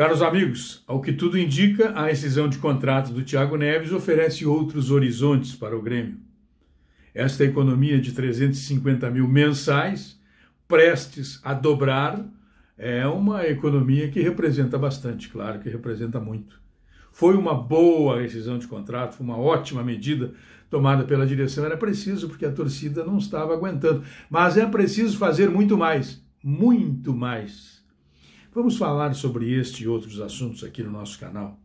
Caros amigos, ao que tudo indica, a rescisão de contrato do Thiago Neves oferece outros horizontes para o Grêmio. Esta economia de 350 mil mensais, prestes a dobrar, é uma economia que representa bastante, claro que representa muito. Foi uma boa rescisão de contrato, foi uma ótima medida tomada pela direção. Era preciso, porque a torcida não estava aguentando. Mas é preciso fazer muito mais, muito mais. Vamos falar sobre este e outros assuntos aqui no nosso canal.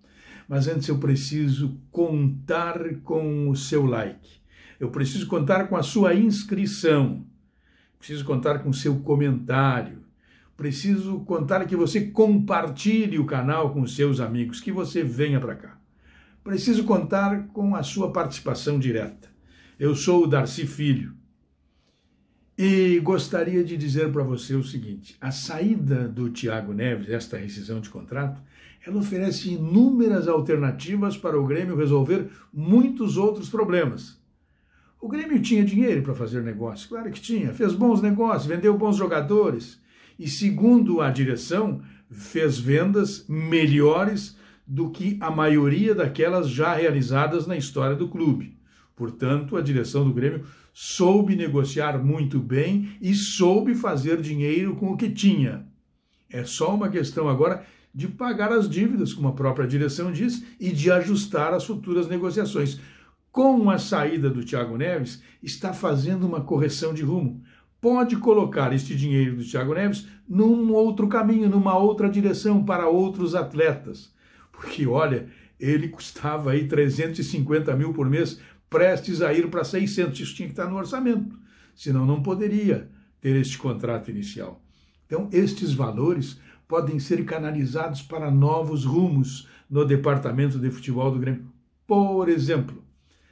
Mas antes eu preciso contar com o seu like. Eu preciso contar com a sua inscrição. Preciso contar com o seu comentário. Preciso contar que você compartilhe o canal com seus amigos, que você venha para cá. Preciso contar com a sua participação direta. Eu sou o Darcy Filho e gostaria de dizer para você o seguinte: a saída do Thiago Neves, esta rescisão de contrato, ela oferece inúmeras alternativas para o Grêmio resolver muitos outros problemas. O Grêmio tinha dinheiro para fazer negócio, claro que tinha, fez bons negócios, vendeu bons jogadores e, segundo a direção, fez vendas melhores do que a maioria daquelas já realizadas na história do clube. Portanto, a direção do Grêmio soube negociar muito bem e soube fazer dinheiro com o que tinha. É só uma questão agora de pagar as dívidas, como a própria direção diz, e de ajustar as futuras negociações. Com a saída do Thiago Neves, está fazendo uma correção de rumo. Pode colocar este dinheiro do Thiago Neves num outro caminho, numa outra direção para outros atletas. Porque, olha, ele custava aí 350 mil por mês prestes a ir para 600. Isso tinha que estar no orçamento, senão não poderia ter este contrato inicial. Então, estes valores podem ser canalizados para novos rumos no departamento de futebol do Grêmio. Por exemplo,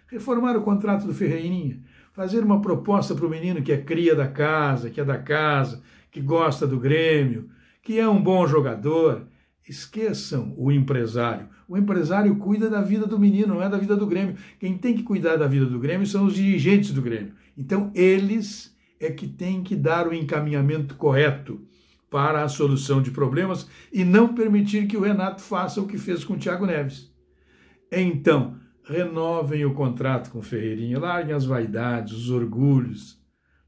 reformar o contrato do Ferreirinha, fazer uma proposta para o menino que é cria da casa, que é da casa, que gosta do Grêmio, que é um bom jogador, Esqueçam o empresário. O empresário cuida da vida do menino, não é da vida do Grêmio. Quem tem que cuidar da vida do Grêmio são os dirigentes do Grêmio. Então, eles é que têm que dar o encaminhamento correto para a solução de problemas e não permitir que o Renato faça o que fez com o Thiago Neves. Então, renovem o contrato com o Ferreirinha, larguem as vaidades, os orgulhos,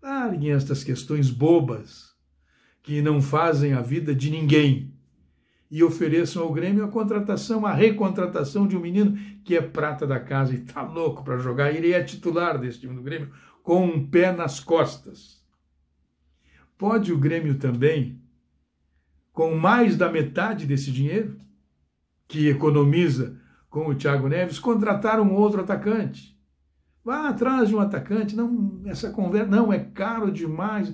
larguem estas questões bobas que não fazem a vida de ninguém e ofereçam ao Grêmio a contratação, a recontratação de um menino que é prata da casa e está louco para jogar. Ele é titular desse time do Grêmio com um pé nas costas. Pode o Grêmio também, com mais da metade desse dinheiro que economiza com o Thiago Neves, contratar um outro atacante. Vá atrás de um atacante, não essa conversa, não é caro demais.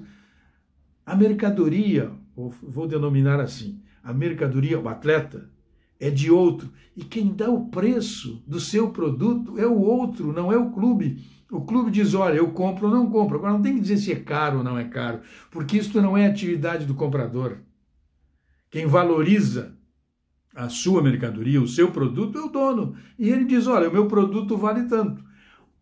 A mercadoria, vou denominar assim, a mercadoria, o atleta, é de outro. E quem dá o preço do seu produto é o outro, não é o clube. O clube diz: olha, eu compro ou não compro. Agora não tem que dizer se é caro ou não é caro, porque isto não é atividade do comprador. Quem valoriza a sua mercadoria, o seu produto, é o dono. E ele diz: olha, o meu produto vale tanto.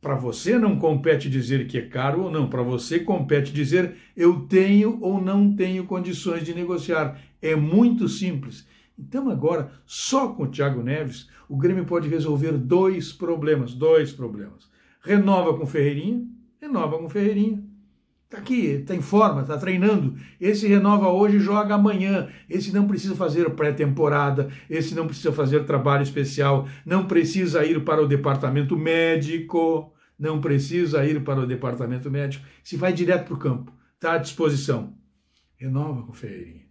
Para você não compete dizer que é caro ou não, para você compete dizer eu tenho ou não tenho condições de negociar. É muito simples. Então agora, só com o Thiago Neves, o Grêmio pode resolver dois problemas, dois problemas. Renova com Ferreirinha, renova com Ferreirinha. Está aqui, tá em forma, está treinando. Esse renova hoje joga amanhã. Esse não precisa fazer pré-temporada. Esse não precisa fazer trabalho especial. Não precisa ir para o departamento médico. Não precisa ir para o departamento médico. Se vai direto para o campo. Está à disposição. Renova com o Ferreirinha.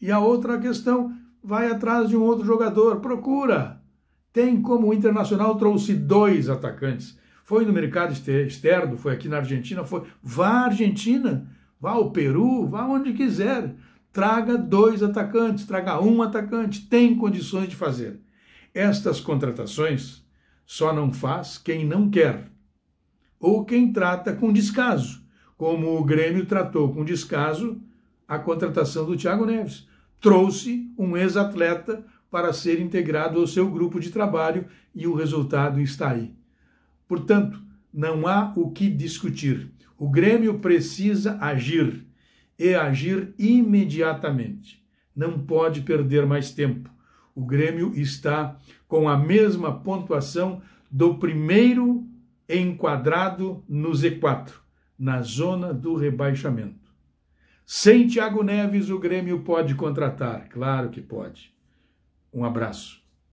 E a outra questão, vai atrás de um outro jogador. Procura. Tem como o Internacional trouxe dois atacantes foi no mercado externo, foi aqui na Argentina, foi. Vá à Argentina, vá ao Peru, vá onde quiser. Traga dois atacantes, traga um atacante, tem condições de fazer. Estas contratações só não faz quem não quer ou quem trata com descaso, como o Grêmio tratou com descaso a contratação do Thiago Neves. Trouxe um ex-atleta para ser integrado ao seu grupo de trabalho e o resultado está aí. Portanto, não há o que discutir. O Grêmio precisa agir e agir imediatamente. Não pode perder mais tempo. O Grêmio está com a mesma pontuação do primeiro enquadrado no Z4, na zona do rebaixamento. Sem Thiago Neves, o Grêmio pode contratar? Claro que pode. Um abraço.